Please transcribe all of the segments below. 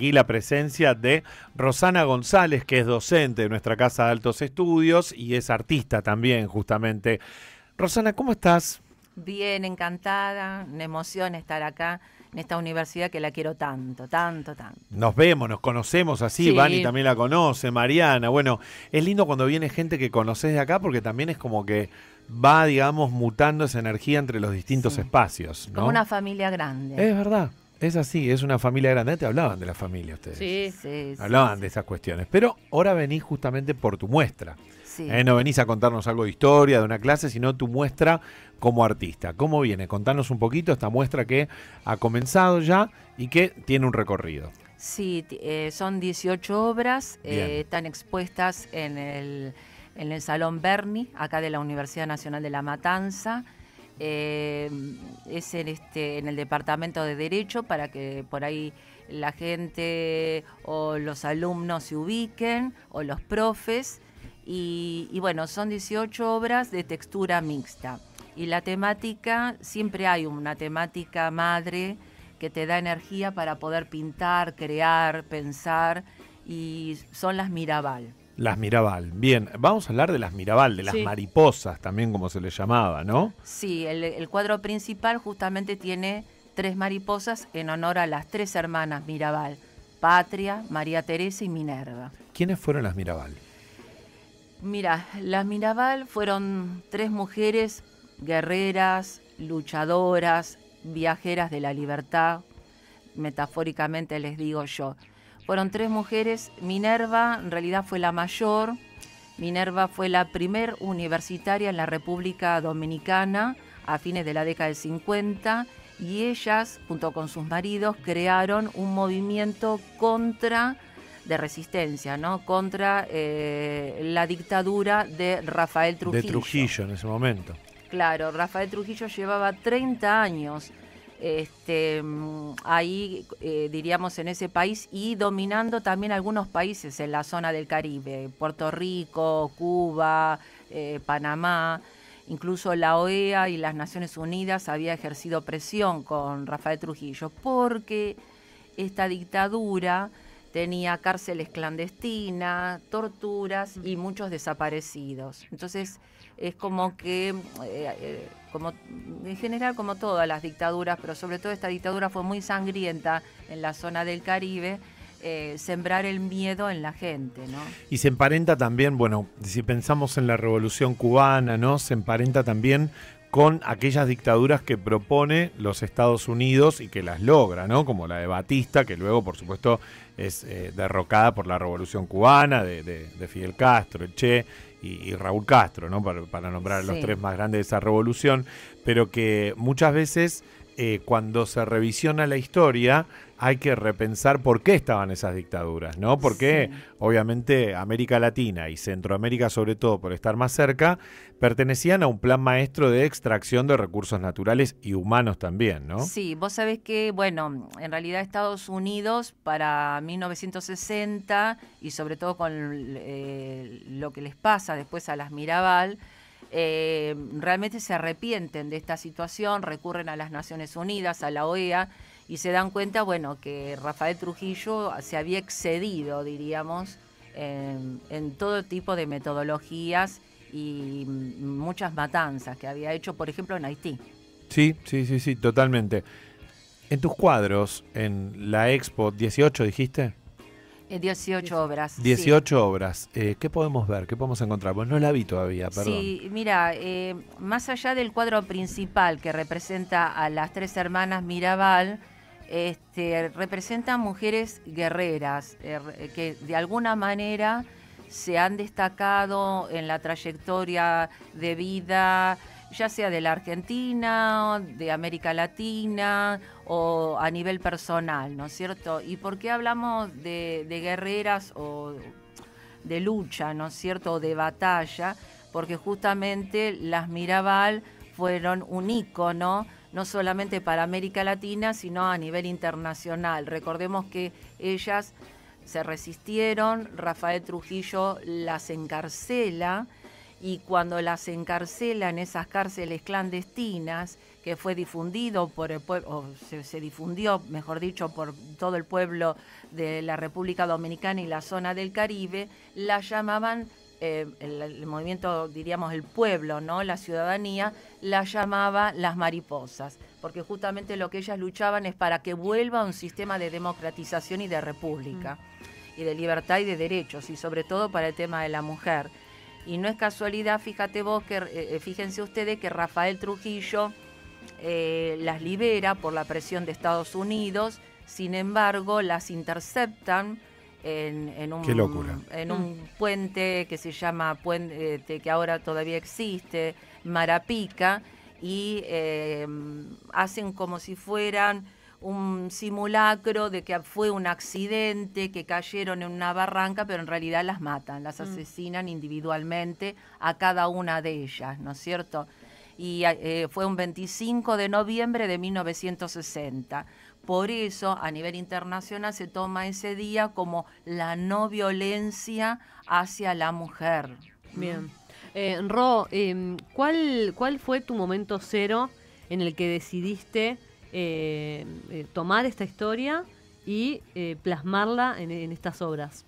aquí la presencia de Rosana González, que es docente de nuestra Casa de Altos Estudios y es artista también, justamente. Rosana, ¿cómo estás? Bien, encantada, una emoción estar acá en esta universidad que la quiero tanto, tanto, tanto. Nos vemos, nos conocemos así, Vani también la conoce, Mariana. Bueno, es lindo cuando viene gente que conoces de acá porque también es como que va, digamos, mutando esa energía entre los distintos espacios. Como una familia grande. Es verdad. Es así, es una familia grande. Te hablaban de la familia ustedes. Sí, sí. Hablaban de esas cuestiones. Pero ahora venís justamente por tu muestra. Eh, no venís a contarnos algo de historia, de una clase, sino tu muestra como artista. ¿Cómo viene? Contanos un poquito esta muestra que ha comenzado ya y que tiene un recorrido. Sí, eh, son 18 obras, eh, están expuestas en el, en el Salón Berni, acá de la Universidad Nacional de La Matanza. Em, es en, este, en el Departamento de Derecho para que por ahí la gente o los alumnos se ubiquen o los profes. Y, y, bueno, son 18 obras de textura mixta. Y la temática, siempre hay una temática madre que te da energía para poder pintar, crear, pensar, y son las Mirabal. Las Mirabal. Bien, vamos a hablar de las Mirabal, de las mariposas también como se les llamaba, ¿no? Sí, el, el cuadro principal justamente tiene tres mariposas en honor a las tres hermanas Mirabal, Patria, María Teresa y Minerva. ¿Quiénes fueron las Mirabal? Mira, las Mirabal fueron tres mujeres guerreras, luchadoras, viajeras de la libertad, metafóricamente les digo yo, fueron tres mujeres. Minerva, en realidad, fue la mayor. Minerva fue la primer universitaria en la República Dominicana a fines de la década del 50 y ellas, junto con sus maridos, crearon un movimiento contra de resistencia, ¿no? Contra eh, la dictadura de Rafael Trujillo. De Trujillo en ese momento. Claro, Rafael Trujillo llevaba 30 años este, mm, ahí, eh, diríamos, en ese país y dominando también algunos países en la zona del Caribe, Puerto Rico, Cuba, eh, Panamá. Incluso la OEA y las Naciones Unidas había ejercido presión con Rafael Trujillo porque esta dictadura tenía cárceles clandestinas, torturas y muchos desaparecidos. Entonces es como que eh, en general como todas las dictaduras, pero sobre todo esta dictadura fue muy sangrienta en la zona del Caribe. Eh, sembrar el miedo en la gente, ¿no? Y se emparenta también, bueno, si pensamos en la Revolución Cubana, ¿no? Se emparenta también con aquellas dictaduras que propone los Estados Unidos y que las logra, ¿no? Como la de Batista, que luego, por supuesto, es eh, derrocada por la Revolución Cubana, de, Fidel Castro, Che y, Raúl Castro, ¿no? Para, nombrar a los tres más grandes de esa revolución, pero que muchas veces eh, cuando se revisiona la historia hay que repensar por qué estaban esas dictaduras, ¿no? Porque obviamente América Latina y Centroamérica sobre todo por estar más cerca pertenecían a un plan maestro de extracción de recursos naturales y humanos también, ¿no? Sí, vos sabés que, bueno, en realidad Estados Unidos para 1960 y sobre todo con eh, lo que les pasa después a las Mirabal, eh, realmente se arrepienten de esta situación, recurren a las Naciones Unidas, a la OEA, y se dan cuenta, bueno, que Rafael Trujillo se había excedido, diríamos, en, en todo tipo de metodologías y muchas matanzas que había hecho, por ejemplo, en Haití. Sí, sí, sí, sí, totalmente. En tus cuadros, en la Expo 18, dijiste. 18 eh, obras. 18 obras. Eh, ¿Qué podemos ver? ¿Qué podemos encontrar? Pues no la vi todavía, perdón. Sí, mira, eh, más allá del cuadro principal que representa a las tres hermanas Mirabal, este, representa mujeres guerreras que de alguna manera se han destacado en la trayectoria de vida, ya sea de la Argentina, de América Latina o a nivel personal, ¿no es cierto? ¿Y por qué hablamos de, guerreras o de lucha, ¿no es cierto?, o de batalla, porque justamente las Mirabal fueron un ícono, no solamente para América Latina, sino a nivel internacional. Recordemos que ellas se resistieron, Rafael Trujillo las encarcela, y cuando las encarcelan esas cárceles clandestinas, que fue difundido por el pueblo, o se, difundió, mejor dicho, por todo el pueblo de la República Dominicana y la zona del Caribe, la llamaban, eh, el, movimiento, diríamos, el pueblo, ¿no? La ciudadanía, la llamaba las mariposas, porque justamente lo que ellas luchaban es para que vuelva un sistema de democratización y de república, mm. y de libertad y de derechos, y sobre todo para el tema de la mujer. Y no es casualidad, fíjate vos, eh, eh, fíjense ustedes que Rafael Trujillo eh, las libera por la presión de Estados Unidos, sin embargo las interceptan en, un, en un, mm. puente que se llama puente, este, que ahora todavía existe, Marapica, y hacen como si fueran un simulacro de que fue un accidente, que cayeron en una barranca, pero en realidad las matan, las mm. asesinan individualmente a cada una de ellas, ¿no es cierto? Y eh, fue un 25 de noviembre de 1960. Por eso, a nivel internacional, se toma ese día como la no violencia hacia la mujer. Bien. Eh, Ro, em, ¿cuál, ¿cuál fue tu momento cero en el que decidiste eh, eh, tomar esta historia y eh, plasmarla en, en, estas obras?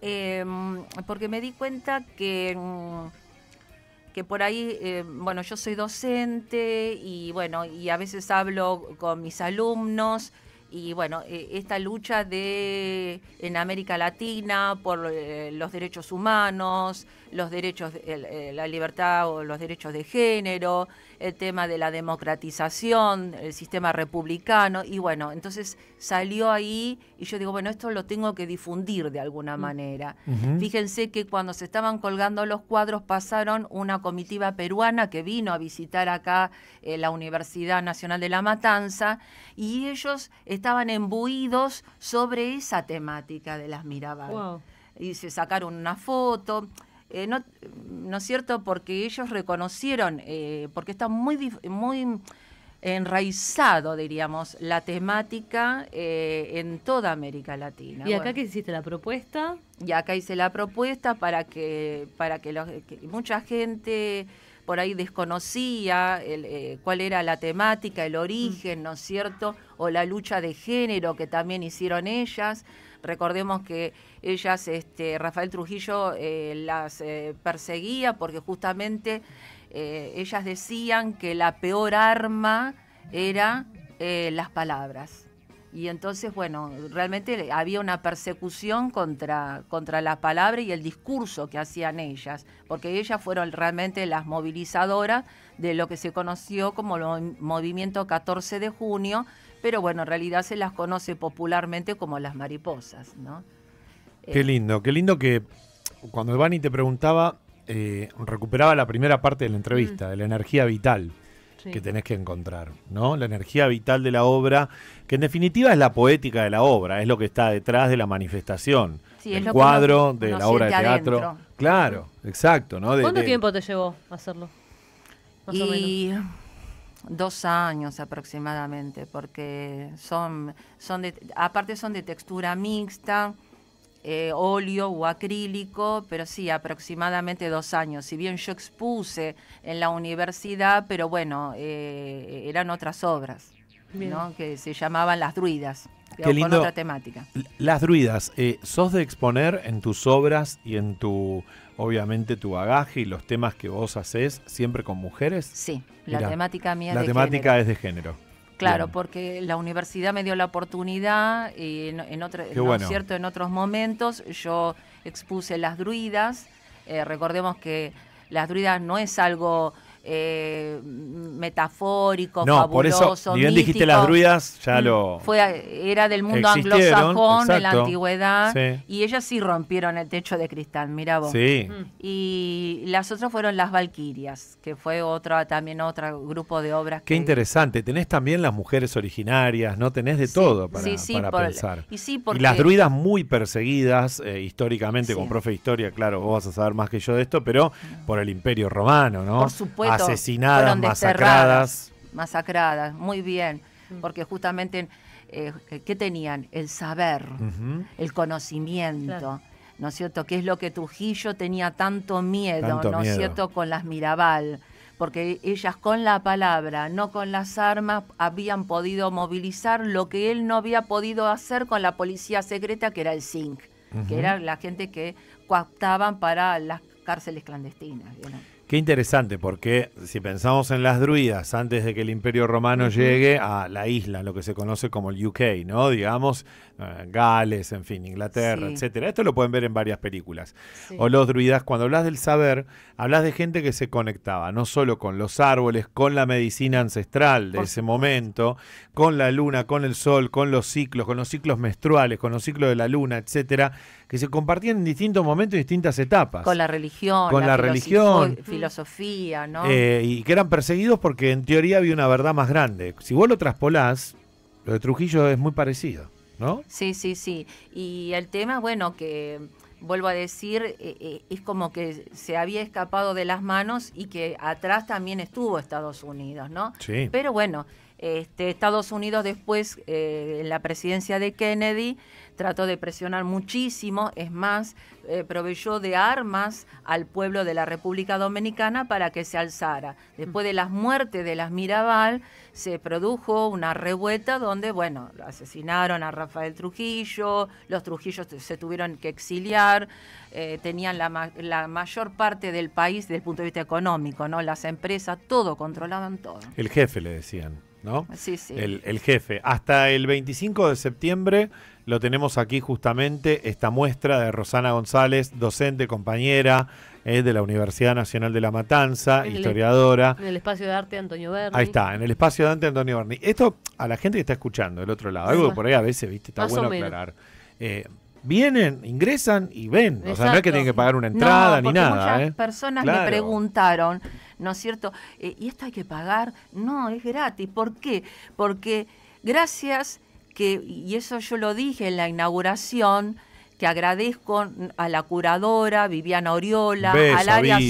Em, porque me di cuenta que, mm, que por ahí, em, bueno, yo soy docente y bueno, y a veces hablo con mis alumnos y bueno, e, esta lucha de en América Latina por los derechos humanos, los derechos, eh, la libertad o los derechos de género, el tema de la democratización, el sistema republicano, y bueno, entonces salió ahí y yo digo, bueno, esto lo tengo que difundir de alguna mm. manera. Fíjense que cuando se estaban colgando los cuadros pasaron una comitiva peruana que vino a visitar acá eh, la Universidad Nacional de La Matanza y ellos estaban embuidos sobre esa temática de las mirabas. Y se sacaron una foto. Eh, no, es cierto? Porque ellos reconocieron, eh, porque está muy, muy enraizado, diríamos, la temática eh, en toda América Latina. ¿Y acá que hiciste la propuesta? Y acá hice la propuesta para que, para que, mucha gente por ahí desconocía cuál era la temática, el origen, mm. ¿no es cierto? O la lucha de género que también hicieron ellas. Recordemos que ellas, este, Rafael Trujillo eh, las eh, perseguía porque justamente eh, ellas decían que la peor arma era las palabras. Y entonces, bueno, realmente había una persecución contra, contra la palabra y el discurso que hacían ellas, porque ellas fueron realmente las movilizadoras de lo que se conoció como el movimiento 14 de junio, pero bueno, en realidad se las conoce popularmente como las mariposas, ¿no? Qué eh, lindo, qué lindo que cuando Evani te preguntaba, eh, recuperaba la primera parte de la entrevista, mm. de la energía vital que tenés que encontrar, ¿no? La energía vital de la obra, que en definitiva es la poética de la obra, es lo que está detrás de la manifestación, el cuadro, de la obra de teatro. Claro, exacto, ¿Cuánto tiempo te llevó hacerlo? dos años aproximadamente, porque son, son aparte son de textura mixta, eh, óleo o acrílico, pero sí, aproximadamente dos años. Si bien yo expuse en la universidad, pero bueno, eh, eran otras obras, ¿no? que se llamaban las druidas. Qué lindo. otra temática. Las druidas, eh, ¿sos de exponer en tus obras y en tu, obviamente, tu bagaje y los temas que vos haces siempre con mujeres? Sí, la temática mía es la temática es de género. Claro, porque la universidad me dio la oportunidad, y eh, en, en otros momentos yo expuse las druidas, eh, recordemos que las druidas no es algo eh, metafórico, no, por eso, bien dijiste las druidas, ya mm, lo... era del mundo anglosajón, de la antigüedad, y ellas sí rompieron el techo de cristal, mira vos. Sí. Y las otras fueron las valquirias, que fue otra también otro grupo de obras. Qué interesante, tenés también las mujeres originarias, ¿no? Tenés de todo para, pensar. Y, sí, y las druidas muy perseguidas eh, históricamente, con profe de historia, claro, vos vas a saber más que yo de esto, pero por el imperio romano, ¿no? Por supuesto. Asesinadas, masacradas. Masacradas, muy bien, mm. porque justamente, eh, eh, ¿qué tenían? El saber, el conocimiento. ¿No es cierto? Que es lo que Trujillo tenía tanto miedo, ¿no es cierto? Con las Mirabal porque ellas con la palabra, no con las armas, habían podido movilizar lo que él no había podido hacer con la policía secreta, que era el SINC, que era la gente que coaptaban para las cárceles clandestinas. Qué interesante, porque si pensamos en las druidas, antes de que el Imperio Romano llegue a la isla, lo que se conoce como el UK, ¿no? Digamos, eh, Gales, en fin, Inglaterra, etcétera. Esto lo pueden ver en varias películas. O los druidas, cuando hablas del saber, hablas de gente que se conectaba no solo con los árboles, con la medicina ancestral de ese momento, con la luna, con el sol, con los ciclos, con los ciclos menstruales, con los ciclos de la luna, etcétera, que se compartían en distintos momentos, y distintas etapas. Con la religión. Con la, la religión filosofía, ¿no? Eh, y que eran perseguidos porque en teoría había una verdad más grande. Si vos lo traspolás, lo de Trujillo es muy parecido, ¿no? Sí, sí, sí. Y el tema, bueno, que vuelvo a decir, eh, eh, es como que se había escapado de las manos y que atrás también estuvo Estados Unidos, ¿no? Sí. Pero bueno, este, Estados Unidos después, eh, en la presidencia de Kennedy, trató de presionar muchísimo, es más, eh, proveyó de armas al pueblo de la República Dominicana para que se alzara. Después de las muertes de las Mirabal, se produjo una revuelta donde, bueno, asesinaron a Rafael Trujillo, los Trujillos se tuvieron que exiliar, eh, tenían la, mayor parte del país desde el punto de vista económico, ¿no? Las empresas, todo, controlaban todo. El jefe, le decían. ¿no? El, jefe. Hasta el 25 de septiembre lo tenemos aquí justamente, esta muestra de Rosana González, docente, compañera eh, de la Universidad Nacional de La Matanza, historiadora. en el espacio de arte Antonio Berni. Ahí está, en el espacio de arte Antonio Berni. Esto a la gente que está escuchando del otro lado, algo por ahí a veces, viste, está bueno aclarar. Eh, vienen, ingresan y ven. O sea, no es que tienen que pagar una entrada ni nada. Muchas ¿eh? personas me preguntaron. ¿no es cierto? Eh, y esto hay que pagar. No, es gratis. ¿Por qué? Porque gracias que, y eso yo lo dije en la inauguración, que agradezco a la curadora Viviana Oriola, al, área,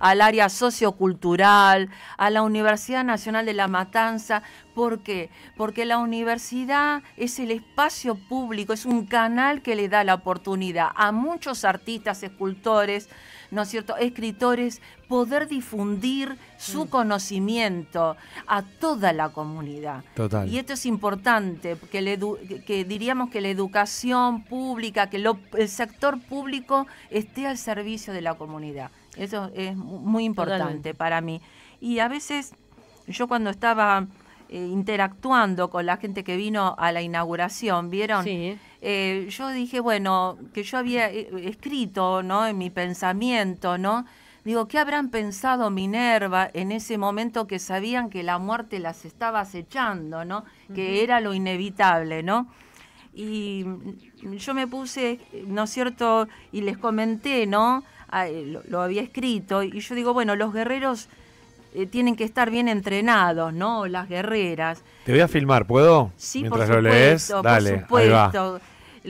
al área sociocultural, a la Universidad Nacional de La Matanza. ¿Por qué? Porque la universidad es el espacio público, es un canal que le da la oportunidad a muchos artistas, escultores, ¿no es cierto?, escritores, poder difundir su conocimiento a toda la comunidad. Y esto es importante, que, que diríamos que la educación pública, que el sector público esté al servicio de la comunidad. Eso es muy importante para mí. Y a veces yo cuando estaba eh, interactuando con la gente que vino a la inauguración, ¿vieron? Eh, yo dije, bueno, que yo había eh, escrito, ¿no? En mi pensamiento, ¿no? Digo, ¿qué habrán pensado Minerva en ese momento que sabían que la muerte las estaba acechando, ¿no? Que era lo inevitable, ¿no? Y yo me puse, ¿no es cierto? Y les comenté, ¿no? Ah, lo había escrito. Y yo digo, bueno, los guerreros eh, tienen que estar bien entrenados, ¿no? Las guerreras. Te voy a filmar, ¿puedo? Sí, por supuesto, por supuesto.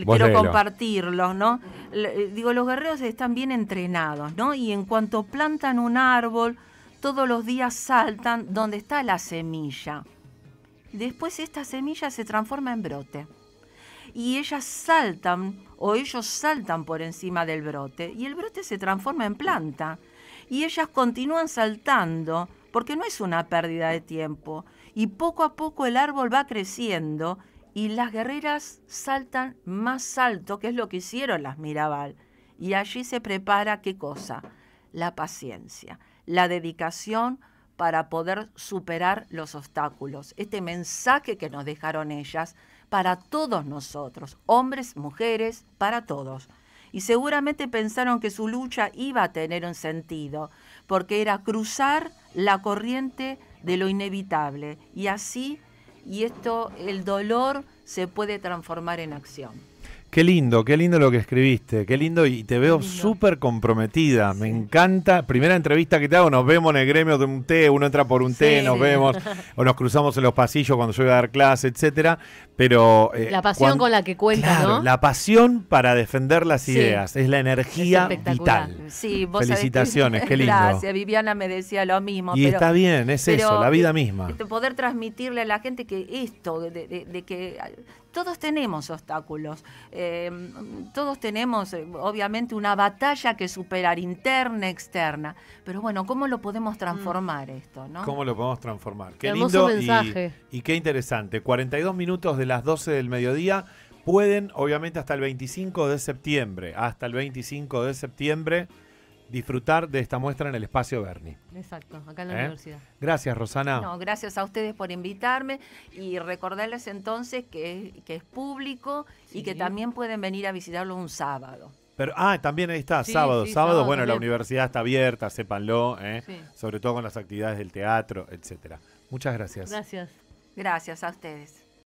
Quiero compartirlos, ¿no? Eh, digo, los guerreros están bien entrenados, ¿no? Y en cuanto plantan un árbol, todos los días saltan donde está la semilla. Después esta semilla se transforma en brote. Y ellas saltan o ellos saltan por encima del brote y el brote se transforma en planta. Y ellas continúan saltando porque no es una pérdida de tiempo. Y poco a poco el árbol va creciendo y las guerreras saltan más alto, que es lo que hicieron las Mirabal. Y allí se prepara qué cosa? La paciencia, la dedicación para poder superar los obstáculos. Este mensaje que nos dejaron ellas para todos nosotros, hombres, mujeres, para todos y seguramente pensaron que su lucha iba a tener un sentido, porque era cruzar la corriente de lo inevitable y así y esto el dolor se puede transformar en acción. Qué lindo, qué lindo lo que escribiste, qué lindo y te veo súper comprometida, me encanta. Primera entrevista que te hago, nos vemos en el gremio de un té, uno entra por un té, nos vemos, o nos cruzamos en los pasillos cuando yo voy a dar clase, etcétera. Pero. Eh, la pasión con la que cuenta, La pasión para defender las ideas. Es la energía vital. Felicitaciones, qué lindo. Gracias, Viviana me decía lo mismo. Y está bien, es eso, la vida misma. Este, poder transmitirle a la gente que esto, de, que todos tenemos obstáculos, eh, todos tenemos eh, obviamente una batalla que superar interna, externa, pero bueno, ¿cómo lo podemos mm. transformar esto? ¿no? ¿Cómo lo podemos transformar? Qué lindo mensaje. Y, y qué interesante. 42 minutos de las 12 del mediodía. Pueden, obviamente, hasta el 25 de septiembre, hasta el 25 de septiembre, disfrutar de esta muestra en el espacio Berni. Exacto, acá en la ¿Eh? universidad. Gracias, Rosana. gracias a ustedes por invitarme y recordarles entonces que, es público y que también pueden venir a visitarlo un sábado. Pero, ah, también ahí está, sábado. sábado, bueno, la universidad está abierta, sépanlo, ¿eh? sobre todo con las actividades del teatro, etcétera. Muchas gracias. Gracias. Gracias a ustedes.